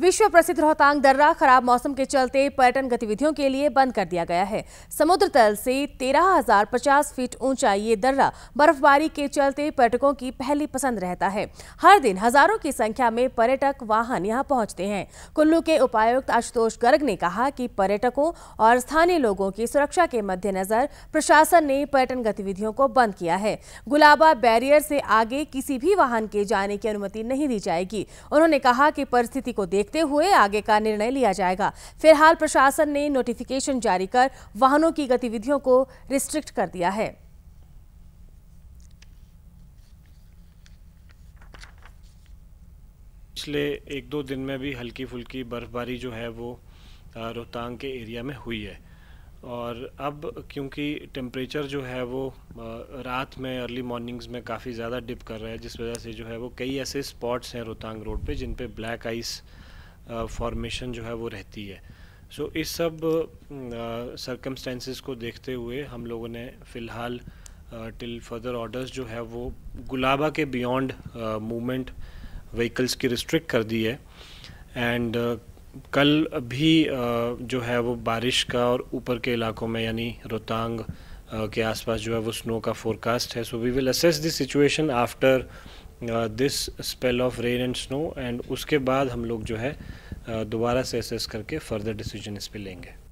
विश्व प्रसिद्ध रोहतांग दर्रा खराब मौसम के चलते पर्यटन गतिविधियों के लिए बंद कर दिया गया है समुद्र तल से 13,050 फीट ऊंचा ये दर्रा बर्फबारी के चलते पर्यटकों की पहली पसंद रहता है हर दिन हजारों की संख्या में पर्यटक वाहन यहां पहुंचते हैं कुल्लू के उपायुक्त आशुतोष गर्ग ने कहा कि पर्यटकों और स्थानीय लोगों की सुरक्षा के मद्देनजर प्रशासन ने पर्यटन गतिविधियों को बंद किया है गुलाबा बैरियर से आगे किसी भी वाहन के जाने की अनुमति नहीं दी जाएगी उन्होंने कहा कि परिस्थिति को देख देखते हुए आगे का निर्णय लिया जाएगा फिलहाल प्रशासन ने नोटिफिकेशन जारी कर वाहनों की गतिविधियों को रिस्ट्रिक्ट कर दिया है पिछले एक दो दिन में भी हल्की फुल्की बर्फ़बारी जो है वो रोहतांग के एरिया में हुई है और अब क्योंकि टेम्परेचर जो है वो रात में अर्ली मॉर्निंग्स में काफ़ी ज़्यादा डिप कर रहा है जिस वजह से जो है वो कई ऐसे स्पॉट्स हैं रोहतांग रोड पे जिन पे ब्लैक आइस फॉर्मेशन जो है वो रहती है सो so, इस सब सर्कमस्टेंसेस को देखते हुए हम लोगों ने फ़िलहाल टिल फर्दर ऑर्डर्स जो है वो गुलाबा के बियॉन्ड मूवमेंट व्हीकल्स की रिस्ट्रिक्ट कर दी है एंड uh, कल भी uh, जो है वो बारिश का और ऊपर के इलाकों में यानी रोहतांग uh, के आसपास जो है वो स्नो का फोरकास्ट है so we will assess this situation after this spell of rain and snow and उसके बाद हम लोग जो है दोबारा से एसेस करके फर्दर डिसीजन इस पर लेंगे